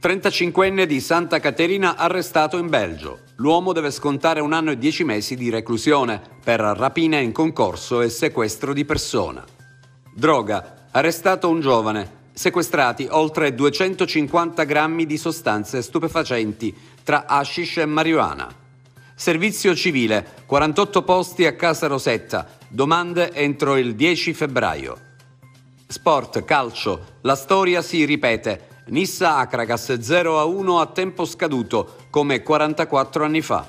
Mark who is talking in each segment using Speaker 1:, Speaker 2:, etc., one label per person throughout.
Speaker 1: 35enne di Santa Caterina arrestato in Belgio. L'uomo deve scontare un anno e dieci mesi di reclusione per rapina in concorso e sequestro di persona. Droga. Arrestato un giovane. Sequestrati oltre 250 grammi di sostanze stupefacenti tra hashish e marijuana. Servizio civile, 48 posti a Casa Rosetta, domande entro il 10 febbraio. Sport, calcio, la storia si ripete. Nissa Akragas 0-1 a a tempo scaduto, come 44 anni fa.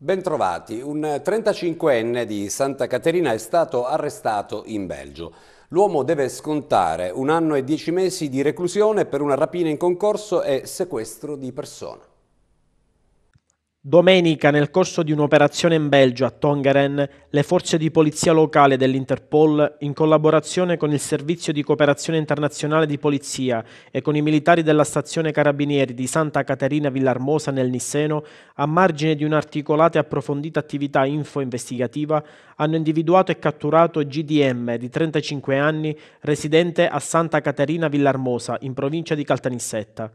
Speaker 1: Bentrovati, un 35enne di Santa Caterina è stato arrestato in Belgio. L'uomo deve scontare un anno e dieci mesi di reclusione per una rapina in concorso e sequestro di persona.
Speaker 2: Domenica, nel corso di un'operazione in Belgio a Tongeren, le forze di polizia locale dell'Interpol, in collaborazione con il Servizio di Cooperazione Internazionale di Polizia e con i militari della stazione Carabinieri di Santa Caterina Villarmosa nel Nisseno, a margine di un'articolata e approfondita attività info-investigativa, hanno individuato e catturato GDM di 35 anni, residente a Santa Caterina Villarmosa, in provincia di Caltanissetta.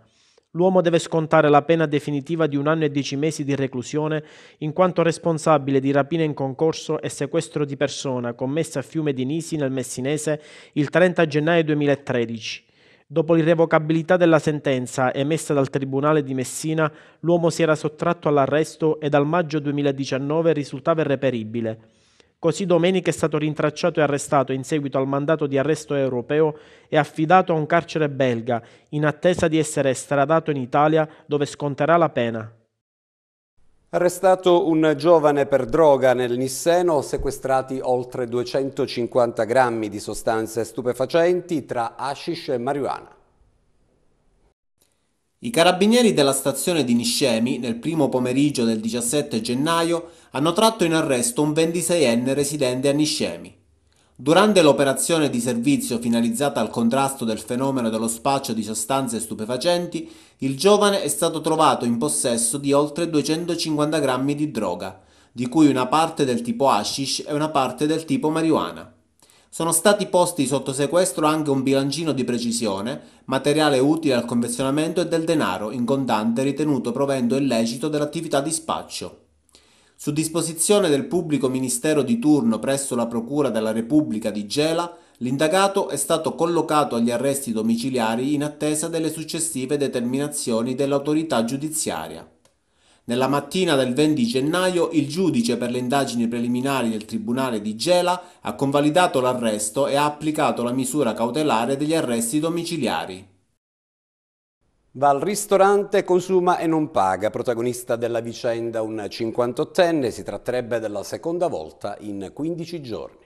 Speaker 2: L'uomo deve scontare la pena definitiva di un anno e dieci mesi di reclusione in quanto responsabile di rapina in concorso e sequestro di persona commessa a Fiume di Nisi nel Messinese il 30 gennaio 2013. Dopo l'irrevocabilità della sentenza emessa dal Tribunale di Messina, l'uomo si era sottratto all'arresto e dal maggio 2019 risultava irreperibile. Così domenica è stato rintracciato e arrestato in seguito al mandato di arresto europeo e affidato a un carcere belga, in attesa di essere estradato in Italia dove sconterà la pena.
Speaker 1: Arrestato un giovane per droga nel Nisseno, sequestrati oltre 250 grammi di sostanze stupefacenti tra hashish e marijuana.
Speaker 3: I carabinieri della stazione di Niscemi, nel primo pomeriggio del 17 gennaio, hanno tratto in arresto un 26enne residente a Niscemi. Durante l'operazione di servizio finalizzata al contrasto del fenomeno dello spaccio di sostanze stupefacenti, il giovane è stato trovato in possesso di oltre 250 grammi di droga, di cui una parte del tipo hashish e una parte del tipo marijuana. Sono stati posti sotto sequestro anche un bilancino di precisione, materiale utile al confezionamento e del denaro in contante ritenuto provento illecito dell'attività di spaccio. Su disposizione del pubblico ministero di turno presso la Procura della Repubblica di Gela, l'indagato è stato collocato agli arresti domiciliari in attesa delle successive determinazioni dell'autorità giudiziaria. Nella mattina del 20 gennaio il giudice per le indagini preliminari del Tribunale di Gela ha convalidato l'arresto e ha applicato la misura cautelare degli arresti domiciliari.
Speaker 1: Va al ristorante, consuma e non paga. Protagonista della vicenda un 58enne, si tratterebbe della seconda volta in 15 giorni.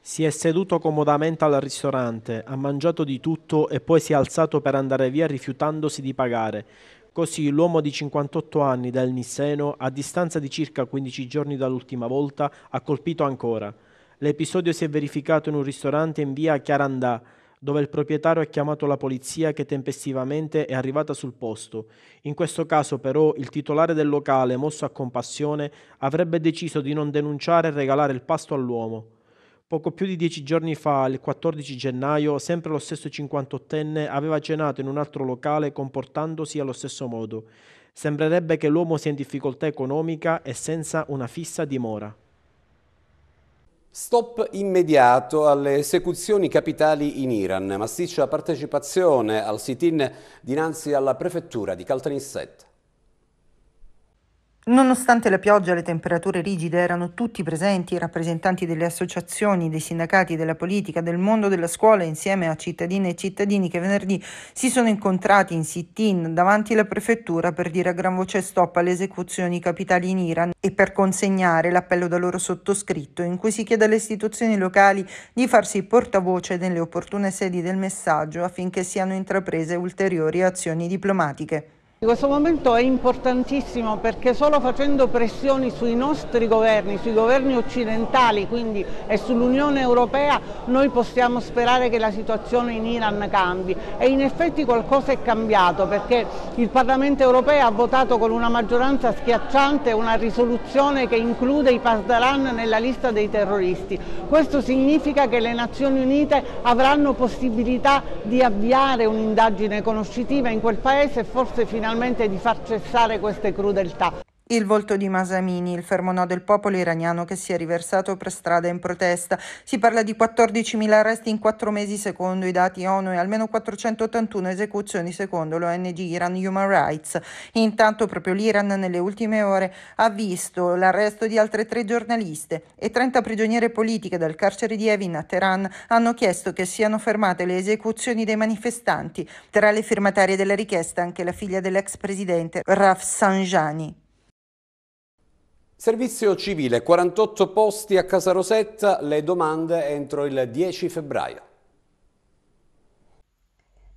Speaker 2: Si è seduto comodamente al ristorante, ha mangiato di tutto e poi si è alzato per andare via rifiutandosi di pagare. Così l'uomo di 58 anni dal Nisseno, a distanza di circa 15 giorni dall'ultima volta, ha colpito ancora. L'episodio si è verificato in un ristorante in via Chiarandà, dove il proprietario ha chiamato la polizia che tempestivamente è arrivata sul posto. In questo caso però il titolare del locale, mosso a compassione, avrebbe deciso di non denunciare e regalare il pasto all'uomo. Poco più di dieci giorni fa, il 14 gennaio, sempre lo stesso 58enne aveva cenato in un altro locale comportandosi allo stesso modo. Sembrerebbe che l'uomo sia in difficoltà economica e senza una fissa dimora.
Speaker 1: Stop immediato alle esecuzioni capitali in Iran. Massiccia partecipazione al sit-in dinanzi alla prefettura di Caltanissetta.
Speaker 4: Nonostante la pioggia e le temperature rigide, erano tutti presenti i rappresentanti delle associazioni, dei sindacati, della politica, del mondo della scuola, insieme a cittadine e cittadini che venerdì si sono incontrati in sit-in davanti alla prefettura per dire a gran voce stop alle esecuzioni capitali in Iran e per consegnare l'appello da loro sottoscritto in cui si chiede alle istituzioni locali di farsi portavoce nelle opportune sedi del messaggio affinché siano intraprese ulteriori azioni diplomatiche questo momento è importantissimo perché solo facendo pressioni sui nostri governi, sui governi occidentali quindi e sull'Unione Europea noi possiamo sperare che la situazione in Iran cambi e in effetti qualcosa è cambiato perché il Parlamento Europeo ha votato con una maggioranza schiacciante una risoluzione che include i Pasdaran nella lista dei terroristi. Questo significa che le Nazioni Unite avranno possibilità di avviare un'indagine conoscitiva in quel paese e forse finalmente finalmente di far cessare queste crudeltà. Il volto di Masamini, il fermo no del popolo iraniano che si è riversato per strada in protesta. Si parla di 14.000 arresti in quattro mesi secondo i dati ONU e almeno 481 esecuzioni secondo l'ONG Iran Human Rights. Intanto proprio l'Iran nelle ultime ore ha visto l'arresto di altre tre giornaliste e 30 prigioniere politiche dal carcere di Evin a Teheran hanno chiesto che siano fermate le esecuzioni dei manifestanti. Tra le firmatarie della richiesta anche la figlia dell'ex presidente Rafsanjani.
Speaker 1: Servizio civile, 48 posti a Casa Rosetta, le domande entro il 10 febbraio.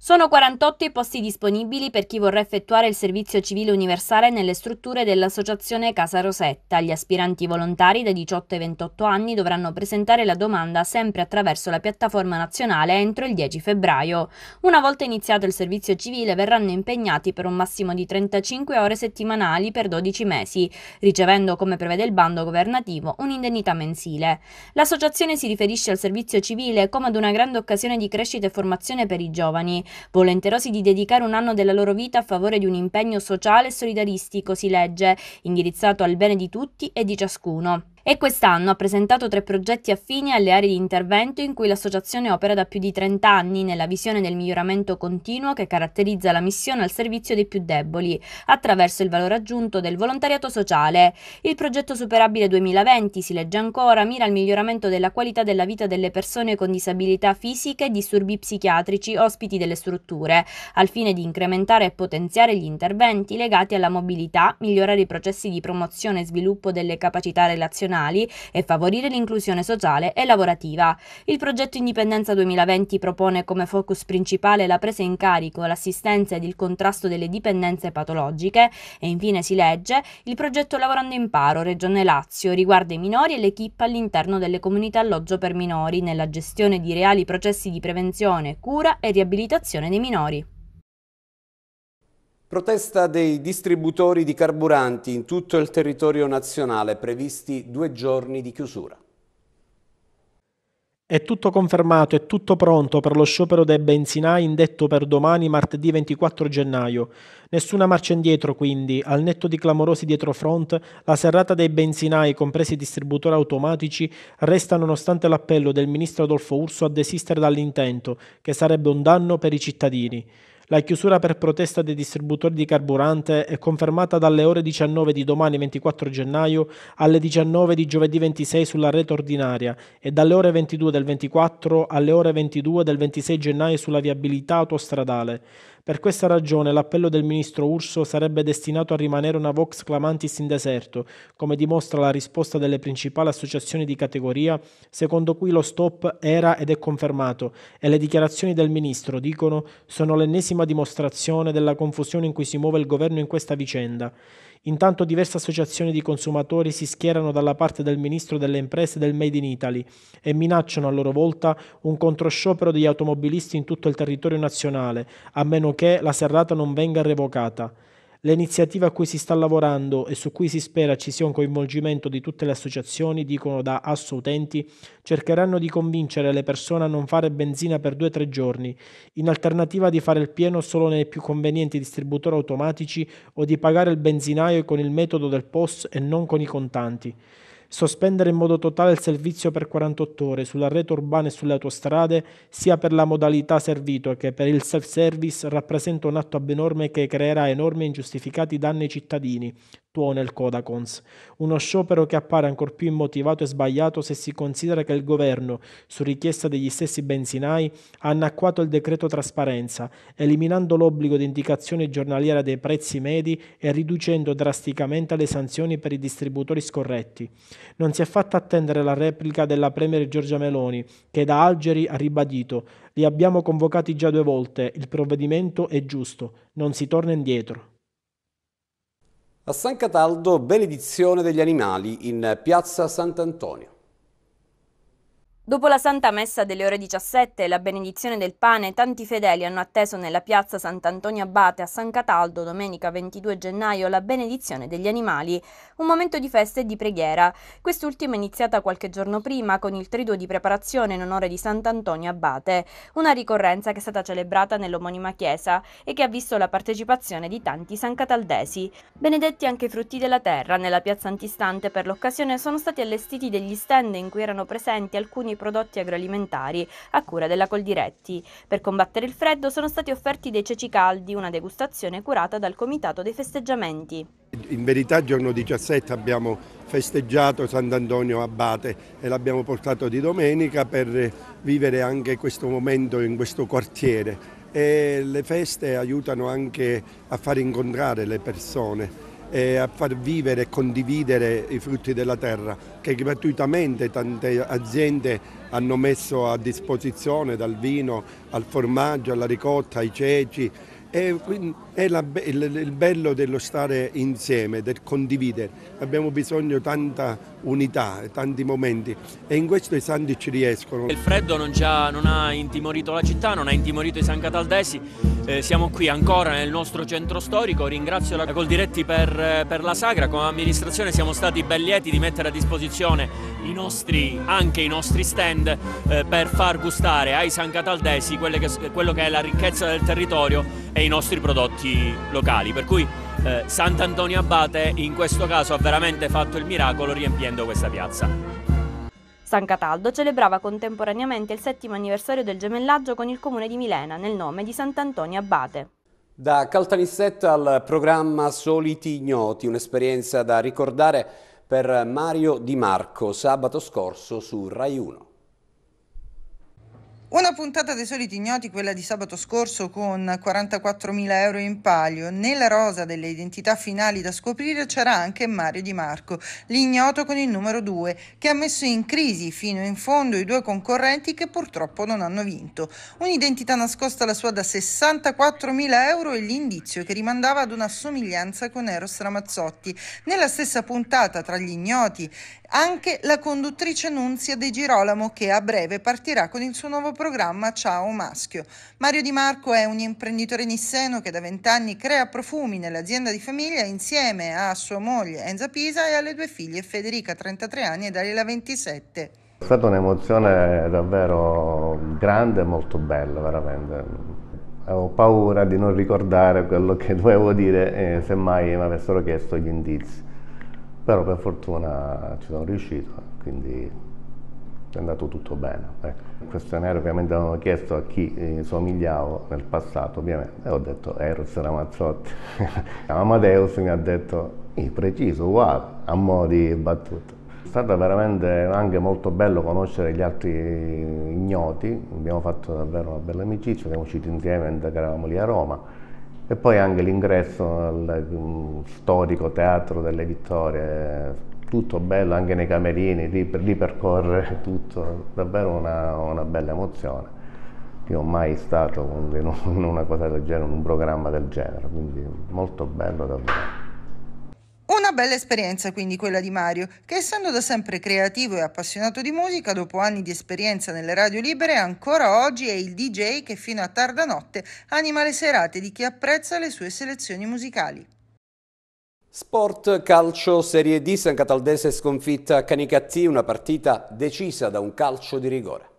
Speaker 5: Sono 48 i posti disponibili per chi vorrà effettuare il servizio civile universale nelle strutture dell'Associazione Casa Rosetta. Gli aspiranti volontari da 18 ai 28 anni dovranno presentare la domanda sempre attraverso la piattaforma nazionale entro il 10 febbraio. Una volta iniziato il servizio civile verranno impegnati per un massimo di 35 ore settimanali per 12 mesi, ricevendo, come prevede il bando governativo, un'indennità mensile. L'associazione si riferisce al servizio civile come ad una grande occasione di crescita e formazione per i giovani volenterosi di dedicare un anno della loro vita a favore di un impegno sociale e solidaristico, si legge, indirizzato al bene di tutti e di ciascuno e quest'anno ha presentato tre progetti affini alle aree di intervento in cui l'associazione opera da più di 30 anni nella visione del miglioramento continuo che caratterizza la missione al servizio dei più deboli, attraverso il valore aggiunto del volontariato sociale. Il progetto Superabile 2020, si legge ancora, mira al miglioramento della qualità della vita delle persone con disabilità fisiche e disturbi psichiatrici ospiti delle strutture, al fine di incrementare e potenziare gli interventi legati alla mobilità, migliorare i processi di promozione e sviluppo delle capacità relazionali professionali e favorire l'inclusione sociale e lavorativa. Il progetto Indipendenza 2020 propone come focus principale la presa in carico, l'assistenza ed il contrasto delle dipendenze patologiche e infine si legge il progetto Lavorando in Paro, Regione Lazio, riguarda i minori e l'equipe all'interno delle comunità alloggio per minori nella gestione di reali processi di prevenzione, cura e riabilitazione dei minori.
Speaker 1: Protesta dei distributori di carburanti in tutto il territorio nazionale, previsti due giorni di chiusura.
Speaker 2: È tutto confermato, è tutto pronto per lo sciopero dei benzinai indetto per domani martedì 24 gennaio. Nessuna marcia indietro quindi, al netto di clamorosi dietrofront, la serrata dei benzinai, compresi i distributori automatici, resta nonostante l'appello del ministro Adolfo Urso a desistere dall'intento, che sarebbe un danno per i cittadini. La chiusura per protesta dei distributori di carburante è confermata dalle ore 19 di domani 24 gennaio alle 19 di giovedì 26 sulla rete ordinaria e dalle ore 22 del 24 alle ore 22 del 26 gennaio sulla viabilità autostradale. Per questa ragione l'appello del ministro Urso sarebbe destinato a rimanere una vox clamantis in deserto, come dimostra la risposta delle principali associazioni di categoria, secondo cui lo stop era ed è confermato e le dichiarazioni del ministro, dicono, sono l'ennesima dimostrazione della confusione in cui si muove il governo in questa vicenda. Intanto diverse associazioni di consumatori si schierano dalla parte del ministro delle imprese del Made in Italy e minacciano a loro volta un controsciopero degli automobilisti in tutto il territorio nazionale, a meno che la serrata non venga revocata. L'iniziativa a cui si sta lavorando e su cui si spera ci sia un coinvolgimento di tutte le associazioni, dicono da Asso Utenti, cercheranno di convincere le persone a non fare benzina per 2-3 giorni, in alternativa di fare il pieno solo nei più convenienti distributori automatici o di pagare il benzinaio con il metodo del POS e non con i contanti sospendere in modo totale il servizio per 48 ore sulla rete urbana e sulle autostrade, sia per la modalità servito che per il self-service, rappresenta un atto abnorme che creerà enormi e ingiustificati danni ai cittadini, tuona nel Codacons. Uno sciopero che appare ancor più immotivato e sbagliato se si considera che il governo, su richiesta degli stessi benzinai, ha annacquato il decreto trasparenza, eliminando l'obbligo di indicazione giornaliera dei prezzi medi e riducendo drasticamente le sanzioni per i distributori scorretti. Non si è fatta attendere la replica della Premier Giorgia Meloni, che da Algeri ha ribadito li abbiamo convocati già due volte, il provvedimento è giusto, non si torna indietro.
Speaker 1: A San Cataldo, benedizione degli animali in piazza Sant'Antonio.
Speaker 5: Dopo la Santa Messa delle ore 17 e la benedizione del pane, tanti fedeli hanno atteso nella piazza Sant'Antonio Abate a San Cataldo domenica 22 gennaio la benedizione degli animali, un momento di festa e di preghiera. Quest'ultima è iniziata qualche giorno prima con il triduo di preparazione in onore di Sant'Antonio Abate, una ricorrenza che è stata celebrata nell'omonima chiesa e che ha visto la partecipazione di tanti sancataldesi. Benedetti anche i frutti della terra, nella piazza antistante per l'occasione sono stati allestiti degli stand in cui erano presenti alcuni prodotti agroalimentari a cura della Coldiretti. Per combattere il freddo sono stati offerti dei ceci caldi, una degustazione curata dal Comitato dei Festeggiamenti.
Speaker 6: In verità giorno 17 abbiamo festeggiato Sant'Antonio Abate e l'abbiamo portato di domenica per vivere anche questo momento in questo quartiere e le feste aiutano anche a far incontrare le persone e a far vivere e condividere i frutti della terra che gratuitamente tante aziende hanno messo a disposizione dal vino al formaggio, alla ricotta, ai ceci e è la, il bello dello stare insieme, del condividere. Abbiamo bisogno di tanta unità, tanti momenti e in questo i santi ci riescono. Il
Speaker 2: freddo non ha, non, ha, intimorito la città, non ha intimorito i San Cataldesi. Eh, siamo qui ancora nel nostro centro storico. Ringrazio la Coldiretti per, per la sagra. Come amministrazione siamo stati ben lieti di mettere a disposizione i nostri, anche i nostri stand eh, per far gustare ai San Cataldesi che, quello che è la ricchezza del territorio e i nostri prodotti locali. Per cui eh, Sant'Antonio Abate in questo caso ha veramente fatto il miracolo riempiendo questa piazza.
Speaker 5: San Cataldo celebrava contemporaneamente il settimo anniversario del gemellaggio con il comune di Milena nel nome di Sant'Antonio Abate.
Speaker 1: Da Caltanissetta al programma Soliti Ignoti, un'esperienza da ricordare per Mario Di Marco sabato scorso su Rai 1.
Speaker 4: Una puntata dei soliti ignoti, quella di sabato scorso con 44.000 euro in palio. Nella rosa delle identità finali da scoprire c'era anche Mario Di Marco, l'ignoto con il numero 2, che ha messo in crisi fino in fondo i due concorrenti che purtroppo non hanno vinto. Un'identità nascosta la sua da 64.000 euro e l'indizio che rimandava ad una somiglianza con Eros Ramazzotti. Nella stessa puntata tra gli ignoti anche la conduttrice Nunzia De Girolamo che a breve partirà con il suo nuovo programma Ciao Maschio. Mario Di Marco è un imprenditore nisseno che da vent'anni crea profumi nell'azienda di famiglia insieme a sua moglie Enza Pisa e alle due figlie Federica 33 anni e Daniela 27. È
Speaker 7: stata un'emozione davvero grande e molto bella, veramente avevo paura di non ricordare quello che dovevo dire eh, semmai mi avessero chiesto gli indizi però per fortuna ci sono riuscito, quindi è andato tutto bene. Ecco. Il questionario ovviamente avevano chiesto a chi eh, somigliavo nel passato, ovviamente, e ho detto Eros Ramazzotti. Amadeus mi ha detto, preciso, uguale, a mo' di battuta. È stato veramente anche molto bello conoscere gli altri ignoti, abbiamo fatto davvero una bella amicizia, siamo usciti insieme mentre eravamo lì a Roma e poi anche l'ingresso al mm, storico teatro delle vittorie tutto bello anche nei camerini ripercorre tutto davvero una, una bella emozione io ho mai stato in una cosa del genere in un programma del genere quindi molto bello davvero
Speaker 4: una bella esperienza quindi quella di Mario, che essendo da sempre creativo e appassionato di musica, dopo anni di esperienza nelle radio libere, ancora oggi è il DJ che fino a tarda notte anima le serate di chi apprezza le sue selezioni musicali. Sport
Speaker 1: calcio Serie D San Cataldese sconfitta a Canicattì, una partita decisa da un calcio di rigore.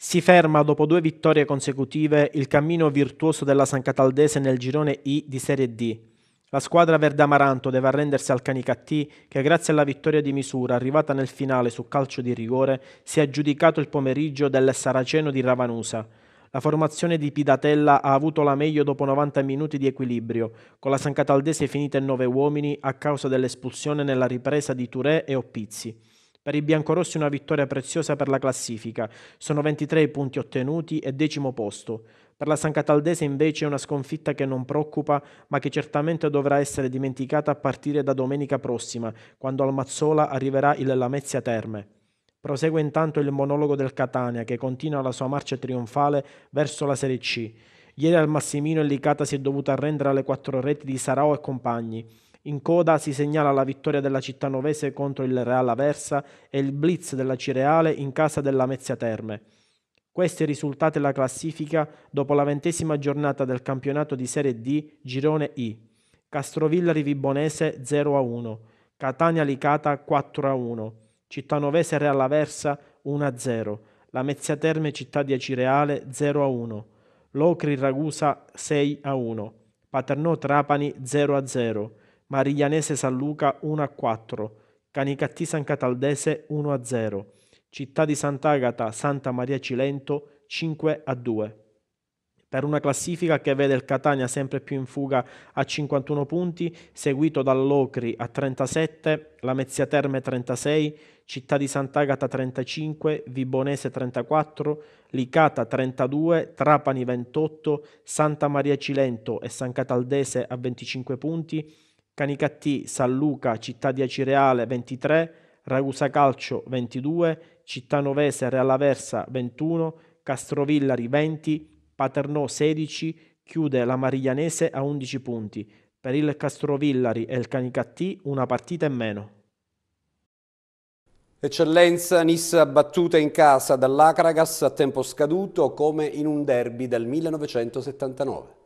Speaker 2: Si ferma dopo due vittorie consecutive il cammino virtuoso della San Cataldese nel girone I di Serie D. La squadra verde-amaranto deve arrendersi al Canicattì che grazie alla vittoria di misura arrivata nel finale su calcio di rigore si è aggiudicato il pomeriggio del Saraceno di Ravanusa. La formazione di Pidatella ha avuto la meglio dopo 90 minuti di equilibrio, con la San Cataldese finita in 9 uomini a causa dell'espulsione nella ripresa di Touré e Oppizzi. Per i biancorossi una vittoria preziosa per la classifica, sono 23 i punti ottenuti e decimo posto. Per la San Cataldese invece è una sconfitta che non preoccupa, ma che certamente dovrà essere dimenticata a partire da domenica prossima, quando al Mazzola arriverà il Lamezia Terme. Prosegue intanto il monologo del Catania, che continua la sua marcia trionfale verso la Serie C. Ieri al Massimino Licata si è dovuta arrendere alle quattro reti di Sarao e compagni. In coda si segnala la vittoria della città novese contro il Real Aversa e il blitz della Cireale in casa della Mezia Terme. Questo è il della classifica dopo la ventesima giornata del campionato di Serie D Girone I. Castrovilla Rivibonese 0-1, a Catania Licata 4-1, a Cittanovese Real Aversa 1-0, a Lamezia Terme Città di Acireale 0-1, a Locri Ragusa 6-1, a Paternò Trapani 0-0, a Mariglianese San Luca 1-4, a Canicattì San Cataldese 1-0. a Città di Sant'Agata, Santa Maria Cilento 5 a 2. Per una classifica che vede il Catania sempre più in fuga a 51 punti, seguito dall'Ocri a 37, la Mezzia Terme 36, Città di Sant'Agata 35, Vibonese 34, Licata 32, Trapani 28, Santa Maria Cilento e San Cataldese a 25 punti, Canicattì, San Luca, Città di Acireale 23, Ragusa Calcio 22, Città Reala Versa 21, Castrovillari 20, Paternò 16, chiude la Mariglianese a 11 punti. Per il Castrovillari e il Canicattì una partita in meno.
Speaker 1: Eccellenza, Nissa battuta in casa dall'Acragas a tempo scaduto come in un derby del 1979.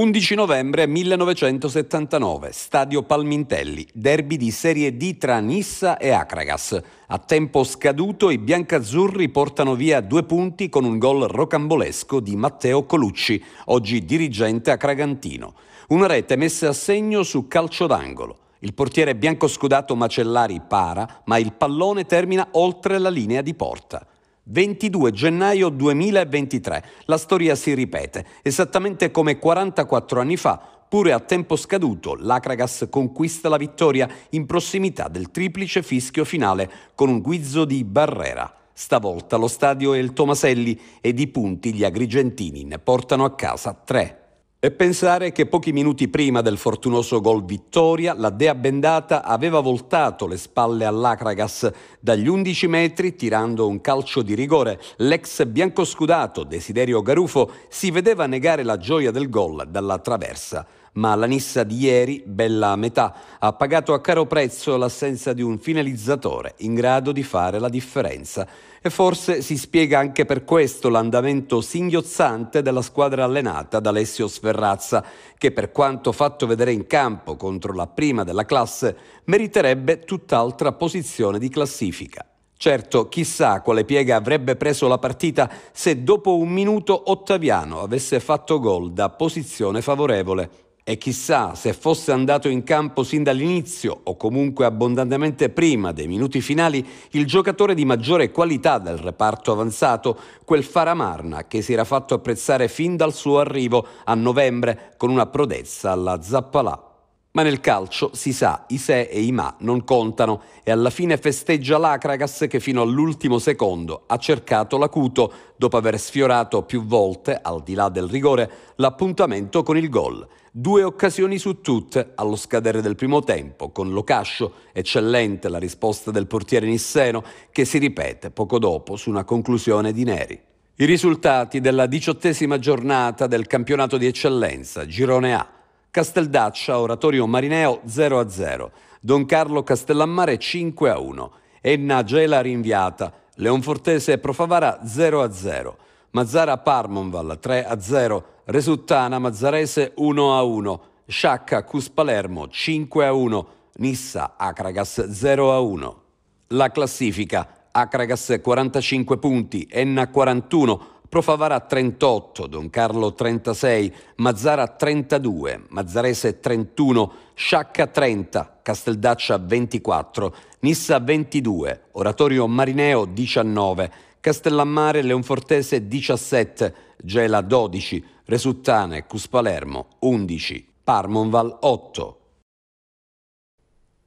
Speaker 1: 11 novembre 1979, Stadio Palmintelli, derby di Serie D tra Nissa e Acragas. A tempo scaduto i biancazzurri portano via due punti con un gol rocambolesco di Matteo Colucci, oggi dirigente acragantino. Una rete messa a segno su calcio d'angolo. Il portiere biancoscudato Macellari para, ma il pallone termina oltre la linea di porta. 22 gennaio 2023. La storia si ripete, esattamente come 44 anni fa, pure a tempo scaduto, l'Akragas conquista la vittoria in prossimità del triplice fischio finale con un guizzo di Barrera. Stavolta lo stadio è il Tomaselli e di punti gli agrigentini ne portano a casa tre. E pensare che pochi minuti prima del fortunoso gol vittoria, la Dea Bendata aveva voltato le spalle all'Acragas dagli 11 metri tirando un calcio di rigore. L'ex biancoscudato Desiderio Garufo si vedeva negare la gioia del gol dalla traversa ma la Nissa di ieri, bella a metà, ha pagato a caro prezzo l'assenza di un finalizzatore in grado di fare la differenza. E forse si spiega anche per questo l'andamento singhiozzante della squadra allenata da Alessio Sferrazza, che per quanto fatto vedere in campo contro la prima della classe, meriterebbe tutt'altra posizione di classifica. Certo, chissà quale piega avrebbe preso la partita se dopo un minuto Ottaviano avesse fatto gol da posizione favorevole. E chissà se fosse andato in campo sin dall'inizio o comunque abbondantemente prima dei minuti finali il giocatore di maggiore qualità del reparto avanzato, quel Faramarna che si era fatto apprezzare fin dal suo arrivo a novembre con una prodezza alla Zappalà. Ma nel calcio si sa, i se e i ma non contano e alla fine festeggia l'Akragas che fino all'ultimo secondo ha cercato l'acuto dopo aver sfiorato più volte, al di là del rigore, l'appuntamento con il gol. Due occasioni su tutte allo scadere del primo tempo, con Locascio, eccellente la risposta del portiere nisseno, che si ripete poco dopo su una conclusione di Neri. I risultati della diciottesima giornata del campionato di eccellenza, Girone A. Casteldaccia, Oratorio Marineo 0-0, Don Carlo Castellammare 5-1, Enna Gela rinviata, Leonfortese Profavara 0-0. Mazzara Parmonval 3 a 0, Resuttana Mazzarese 1 a 1, Sciacca Cus Palermo 5 a 1, Nissa Acragas 0 a 1. La classifica Acragas 45 punti, Enna 41, Profavara 38, Don Carlo 36, Mazzara 32, Mazzarese 31, Sciacca 30, Casteldaccia 24, Nissa 22, Oratorio Marineo 19, Castellammare Leonfortese 17, Gela 12, Resuttane Cuspalermo 11, Parmonval 8.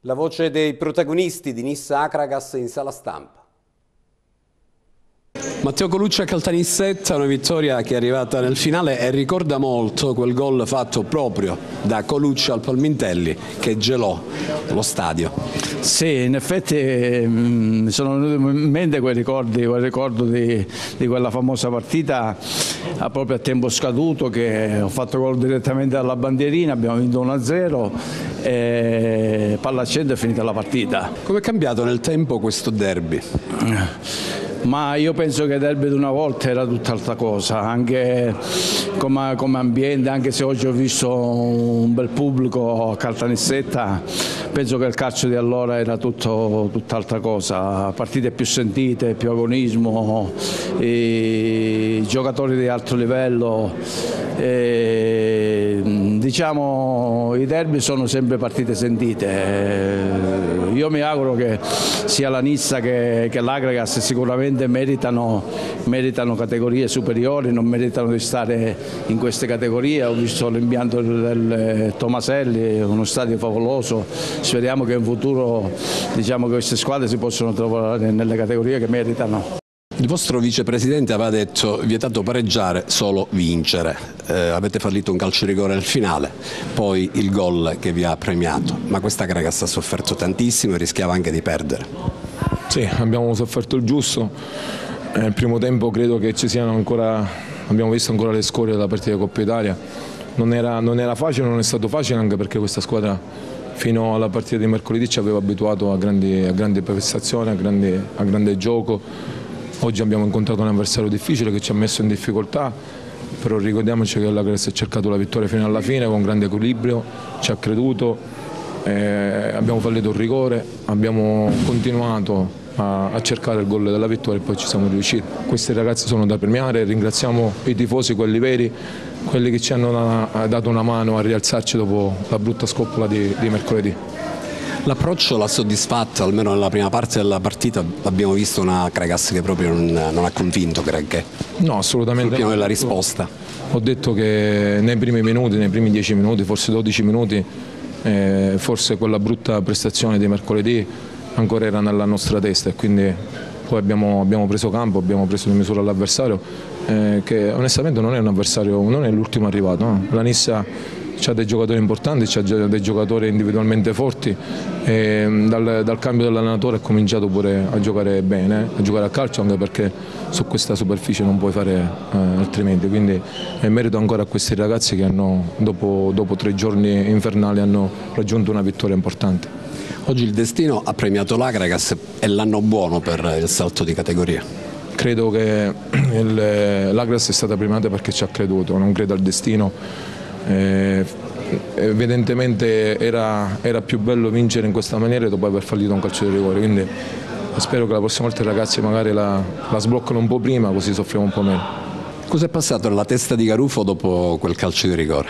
Speaker 1: La voce dei protagonisti di Nissa Akragas in sala stampa. Matteo Colucci a Caltanissetta, una vittoria che è arrivata nel finale e ricorda molto quel gol fatto proprio da Colucci al Palmintelli che gelò lo stadio. Sì, in effetti
Speaker 6: mm, mi sono venuti in mente quei ricordi, quel ricordo di, di quella famosa partita a proprio a tempo scaduto che ho fatto gol direttamente dalla bandierina, abbiamo vinto 1-0 e palla accende è finita la partita. Come è cambiato nel tempo questo derby? Eh, ma io penso che Derby di una volta era tutt'altra cosa, anche come, come, ambiente, anche se oggi ho visto un bel pubblico a Caltanissetta, penso che il calcio di allora era tutt'altra cosa, partite più sentite, più agonismo, giocatori di alto livello. E, diciamo i derby sono sempre partite sentite. Io mi auguro che sia la Nizza che, che l'Agregas sicuramente meritano, meritano, categorie superiori, non meritano di stare in queste categorie. Ho visto l'impianto del eh, Tomaselli, uno stadio favoloso. Speriamo che in futuro diciamo, queste squadre si possano trovare nelle categorie che meritano.
Speaker 1: Il vostro vicepresidente aveva detto vietato pareggiare, solo vincere. Eh, avete fallito un calcio rigore nel finale, poi il gol che vi ha premiato. Ma questa Cregas ha sofferto tantissimo e rischiava anche di perdere.
Speaker 8: Sì, abbiamo sofferto il giusto. Nel primo tempo credo che ci siano ancora, abbiamo visto ancora le scorie della partita di Coppa Italia. Non era, non era facile, non è stato facile anche perché questa squadra fino alla partita di mercoledì ci aveva abituato a grandi, a grandi a grande, a grande gioco Oggi abbiamo incontrato un avversario difficile che ci ha messo in difficoltà, però ricordiamoci che la Crest ha cercato la vittoria fino alla fine con grande equilibrio, ci ha creduto, eh, abbiamo fallito il rigore, abbiamo continuato a, a cercare il gol della vittoria e poi ci siamo riusciti. Questi ragazzi sono da premiare, ringraziamo i tifosi, quelli veri, quelli che ci hanno dato una mano a rialzarci dopo la brutta scoppola di, di mercoledì. L'approccio l'ha soddisfatto, almeno nella prima parte della
Speaker 1: partita abbiamo visto una Cregas che proprio non, non ha convinto Greg.
Speaker 8: No, assolutamente. Sul piano della risposta. Ho detto che nei primi minuti, nei primi dieci minuti, forse 12 minuti, eh, forse quella brutta prestazione di mercoledì ancora era nella nostra testa e quindi poi abbiamo, abbiamo preso campo, abbiamo preso le misure all'avversario, eh, che onestamente non è un avversario, non è l'ultimo arrivato. No? La Nissa ha dei giocatori importanti, ha dei giocatori individualmente forti e mm, dal, dal cambio dell'allenatore ha cominciato pure a giocare bene, eh, a giocare a calcio anche perché su questa superficie non puoi fare eh, altrimenti, quindi è eh, merito ancora a questi ragazzi che hanno, dopo, dopo tre giorni infernali hanno raggiunto una vittoria importante.
Speaker 1: Oggi il destino ha premiato l'Agragas, è l'anno buono per il salto di categoria.
Speaker 8: Credo che eh, l'Agragas è stata premiata perché ci ha creduto, non credo al destino eh, evidentemente era, era, più bello vincere in questa maniera dopo aver fallito un calcio di rigore, quindi spero che la prossima volta i ragazzi magari la, la sbloccano un po' prima così soffriamo un po' meno. Cos'è passato nella testa di Garufo dopo quel calcio di rigore?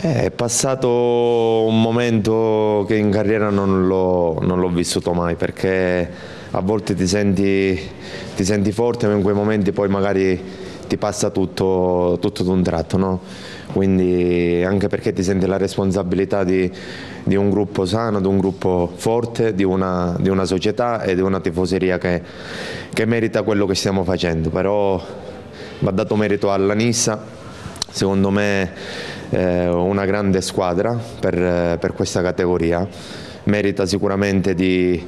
Speaker 8: Eh, è passato
Speaker 9: un momento che in carriera non l'ho, vissuto mai perché a volte ti senti, ti senti, forte ma in quei momenti poi magari ti passa tutto, tutto d'un tratto. No? quindi anche perché ti senti la responsabilità di, di un gruppo sano, di un gruppo forte, di una, di una società e di una tifoseria che, che, merita quello che stiamo facendo, però va dato merito alla Nissa, secondo me eh, una grande squadra per, per questa categoria, merita sicuramente di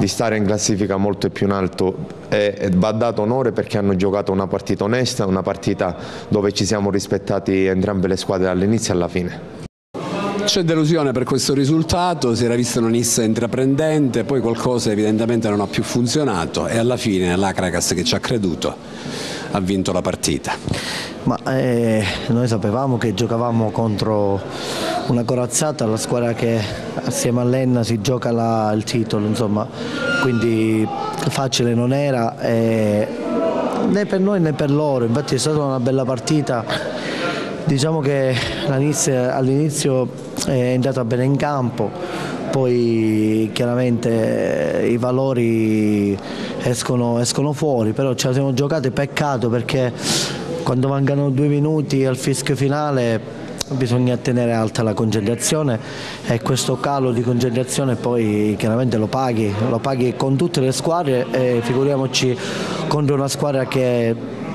Speaker 9: di stare in classifica molto più in alto e va dato onore perché hanno giocato una partita onesta, una partita dove ci siamo rispettati entrambe le squadre dall'inizio alla fine.
Speaker 1: C'è delusione per questo risultato, si era vista una Nissa intraprendente, poi qualcosa evidentemente non ha più funzionato e alla fine l'Acragas che ci ha creduto ha vinto la partita.
Speaker 9: Ma eh, noi sapevamo che giocavamo contro una corazzata, la squadra che assieme all'Enna si gioca la, il titolo, insomma, quindi facile non era eh, né per noi né per loro, infatti è stata una bella partita. Diciamo che all'inizio eh, è andata bene in campo, poi chiaramente eh, i valori escono, escono fuori, però ce la siamo giocate, peccato perché quando mancano due minuti al fischio finale bisogna tenere alta la concentrazione e questo calo di concentrazione poi chiaramente lo paghi, lo paghi con tutte le squadre e figuriamoci contro una squadra che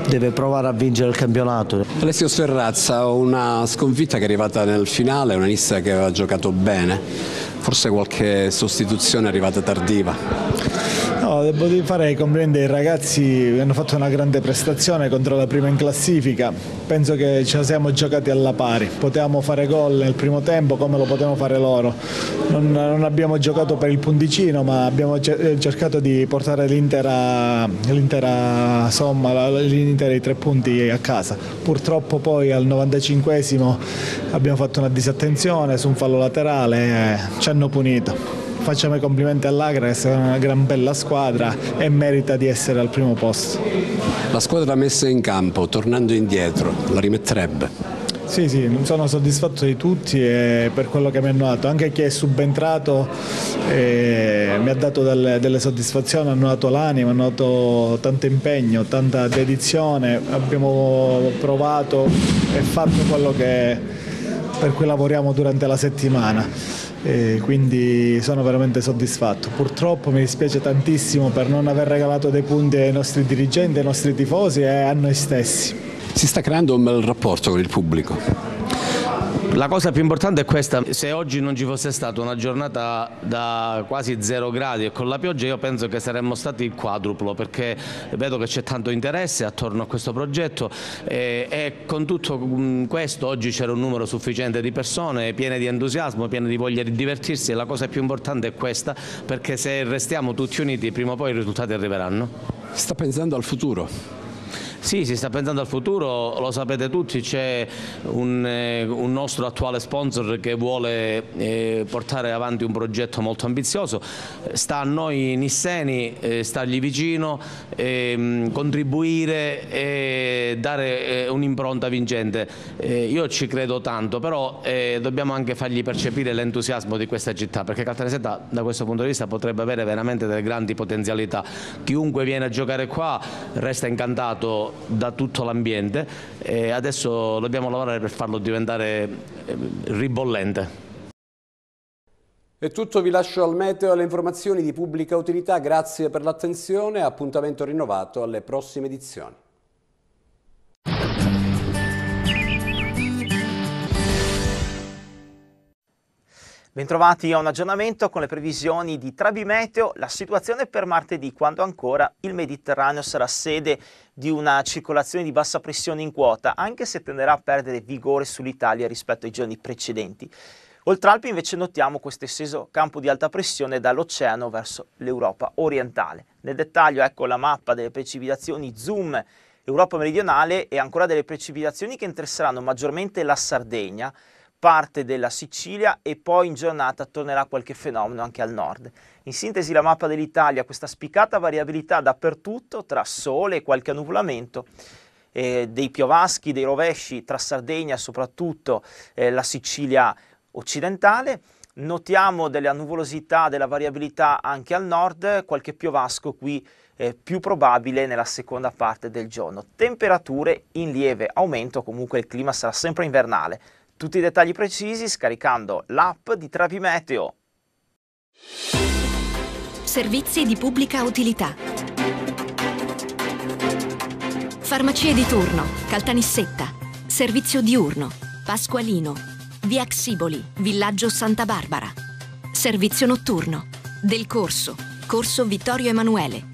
Speaker 9: deve provare a vincere il campionato. Alessio Sferrazza, una sconfitta che è arrivata nel finale, una lista che
Speaker 1: aveva giocato bene, forse qualche sostituzione è arrivata tardiva.
Speaker 10: No, devo fare i complimenti ai ragazzi, hanno fatto una grande prestazione contro la prima in classifica, penso che ce la siamo giocati alla pari, potevamo fare gol nel primo tempo come lo potevano fare loro, non, non abbiamo giocato per il punticino ma abbiamo eh, cercato di portare l'intera, l'intera somma, l'intera i tre punti a casa, purtroppo poi al 95 abbiamo fatto una disattenzione su un fallo laterale e eh, ci hanno punito facciamo i complimenti all'Agra che secondo me è una gran bella squadra e merita di essere al primo posto.
Speaker 1: La squadra messa in campo, tornando indietro, la rimetterebbe?
Speaker 10: Sì, sì, sono soddisfatto di tutti e per quello che mi hanno dato, anche chi è subentrato eh, mi ha dato delle, delle soddisfazioni, hanno dato l'anima, hanno dato tanto impegno, tanta dedizione, abbiamo provato e fatto quello che per cui lavoriamo durante la settimana, e quindi sono veramente soddisfatto. Purtroppo mi dispiace tantissimo per non aver regalato dei punti ai nostri dirigenti, ai nostri tifosi e a noi stessi.
Speaker 9: Si sta creando un bel rapporto con il pubblico. La cosa più importante è questa, se oggi non ci fosse stata una giornata da quasi zero gradi e con la pioggia io penso che saremmo stati il quadruplo perché vedo che c'è tanto interesse attorno a questo progetto e, e con tutto mm, questo oggi c'era un numero sufficiente di persone piene di entusiasmo, piene di voglia di divertirsi e la cosa più importante è questa perché se restiamo tutti uniti prima o poi i risultati arriveranno. Sta pensando al futuro. Sì, si sta pensando al futuro, lo sapete tutti, c'è un, eh, un, nostro attuale sponsor che vuole eh, portare avanti un progetto molto ambizioso, sta a noi Nisseni eh, stargli vicino, eh, contribuire e dare eh, un'impronta vincente. Eh, io ci credo tanto, però dobbiamo anche fargli percepire l'entusiasmo di questa città, perché Caltanissetta da questo punto di vista potrebbe avere veramente delle grandi potenzialità. Chiunque viene a giocare qua resta incantato da tutto l'ambiente e adesso dobbiamo lavorare per farlo diventare eh, ribollente.
Speaker 1: È tutto, vi lascio al meteo e alle informazioni di pubblica utilità, grazie per l'attenzione appuntamento rinnovato alle prossime edizioni.
Speaker 11: Bentrovati a un aggiornamento con le previsioni di Trabimeteo, la situazione per martedì quando ancora il Mediterraneo sarà sede di una circolazione di bassa pressione in quota, anche se tenderà a perdere vigore sull'Italia rispetto ai giorni precedenti. Oltre Alpi invece notiamo questo esteso campo di alta pressione dall'oceano verso l'Europa orientale. Nel dettaglio ecco la mappa delle precipitazioni zoom Europa meridionale e ancora delle precipitazioni che interesseranno maggiormente la Sardegna, parte della Sicilia e poi in giornata tornerà qualche fenomeno anche al nord. In sintesi la mappa dell'Italia, questa spiccata variabilità dappertutto tra sole e qualche annuvolamento, eh, dei piovaschi, dei rovesci tra Sardegna, soprattutto eh, la Sicilia occidentale, notiamo della nuvolosità, della variabilità anche al nord, qualche piovasco qui eh, più probabile nella seconda parte del giorno. Temperature in lieve aumento, comunque il clima sarà sempre invernale tutti i dettagli precisi scaricando l'app di Trapi Meteo.
Speaker 5: Servizi di pubblica utilità. Farmacie di turno, Caltanissetta, servizio diurno, Pasqualino, Via Xiboli, Villaggio Santa Barbara. Servizio notturno, Del Corso, Corso Vittorio Emanuele,